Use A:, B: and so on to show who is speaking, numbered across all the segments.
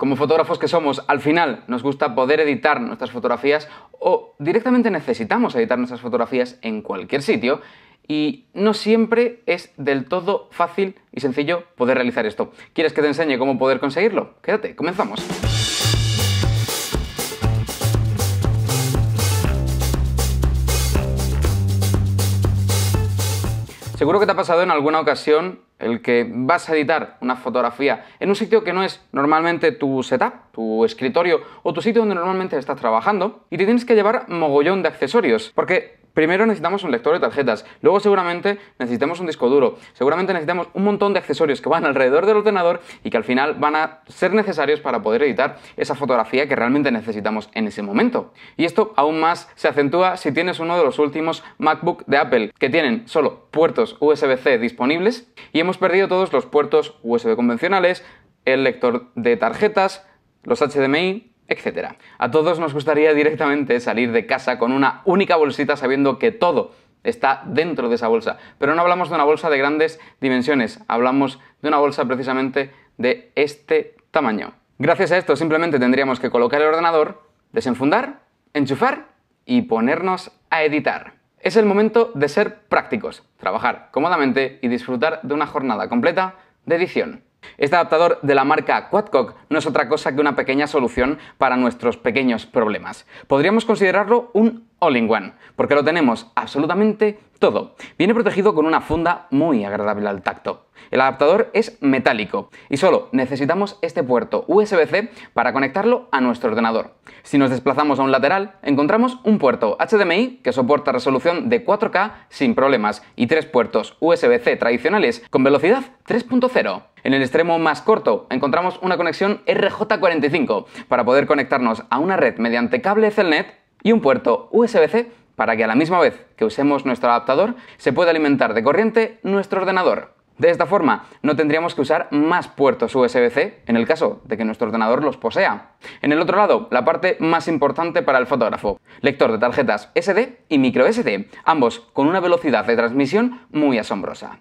A: Como fotógrafos que somos, al final nos gusta poder editar nuestras fotografías o directamente necesitamos editar nuestras fotografías en cualquier sitio y no siempre es del todo fácil y sencillo poder realizar esto. ¿Quieres que te enseñe cómo poder conseguirlo? Quédate, comenzamos. Seguro que te ha pasado en alguna ocasión el que vas a editar una fotografía en un sitio que no es normalmente tu setup, escritorio o tu sitio donde normalmente estás trabajando y te tienes que llevar mogollón de accesorios, porque Primero necesitamos un lector de tarjetas, luego seguramente necesitamos un disco duro, seguramente necesitamos un montón de accesorios que van alrededor del ordenador y que al final van a ser necesarios para poder editar esa fotografía que realmente necesitamos en ese momento. Y esto aún más se acentúa si tienes uno de los últimos MacBook de Apple, que tienen solo puertos USB-C disponibles y hemos perdido todos los puertos USB convencionales, el lector de tarjetas, los HDMI, etc. A todos nos gustaría directamente salir de casa con una única bolsita sabiendo que todo está dentro de esa bolsa. Pero no hablamos de una bolsa de grandes dimensiones, hablamos de una bolsa precisamente de este tamaño. Gracias a esto simplemente tendríamos que colocar el ordenador, desenfundar, enchufar y ponernos a editar. Es el momento de ser prácticos, trabajar cómodamente y disfrutar de una jornada completa de edición. Este adaptador de la marca Quadcock no es otra cosa que una pequeña solución para nuestros pequeños problemas. Podríamos considerarlo un All-in-One, porque lo tenemos absolutamente todo. Viene protegido con una funda muy agradable al tacto. El adaptador es metálico y solo necesitamos este puerto USB-C para conectarlo a nuestro ordenador. Si nos desplazamos a un lateral, encontramos un puerto HDMI que soporta resolución de 4K sin problemas y tres puertos USB-C tradicionales con velocidad 3.0. En el extremo más corto encontramos una conexión RJ45 para poder conectarnos a una red mediante cable Ethernet y un puerto USB-C para que a la misma vez que usemos nuestro adaptador se pueda alimentar de corriente nuestro ordenador. De esta forma, no tendríamos que usar más puertos USB-C en el caso de que nuestro ordenador los posea. En el otro lado, la parte más importante para el fotógrafo, lector de tarjetas SD y microSD, ambos con una velocidad de transmisión muy asombrosa.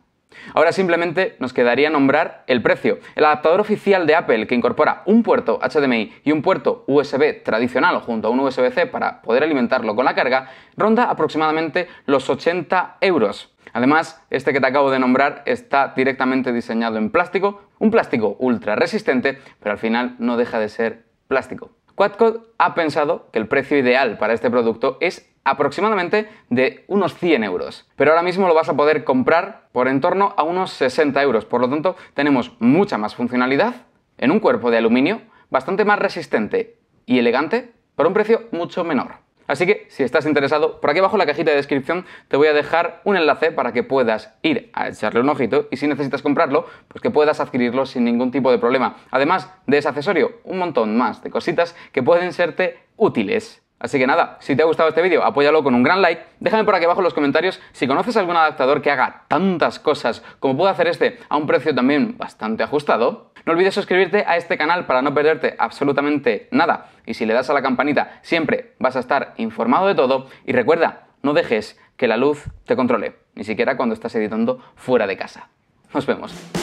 A: Ahora simplemente nos quedaría nombrar el precio. El adaptador oficial de Apple que incorpora un puerto HDMI y un puerto USB tradicional junto a un USB-C para poder alimentarlo con la carga ronda aproximadamente los 80 euros. Además, este que te acabo de nombrar está directamente diseñado en plástico, un plástico ultra resistente, pero al final no deja de ser plástico. Quadcode ha pensado que el precio ideal para este producto es aproximadamente de unos 100 euros. Pero ahora mismo lo vas a poder comprar por en torno a unos 60 euros. Por lo tanto, tenemos mucha más funcionalidad en un cuerpo de aluminio bastante más resistente y elegante por un precio mucho menor. Así que si estás interesado, por aquí abajo en la cajita de descripción te voy a dejar un enlace para que puedas ir a echarle un ojito y si necesitas comprarlo, pues que puedas adquirirlo sin ningún tipo de problema. Además de ese accesorio, un montón más de cositas que pueden serte útiles. Así que nada, si te ha gustado este vídeo, apóyalo con un gran like. Déjame por aquí abajo en los comentarios si conoces algún adaptador que haga tantas cosas como puede hacer este a un precio también bastante ajustado. No olvides suscribirte a este canal para no perderte absolutamente nada. Y si le das a la campanita, siempre vas a estar informado de todo. Y recuerda, no dejes que la luz te controle, ni siquiera cuando estás editando fuera de casa. Nos vemos.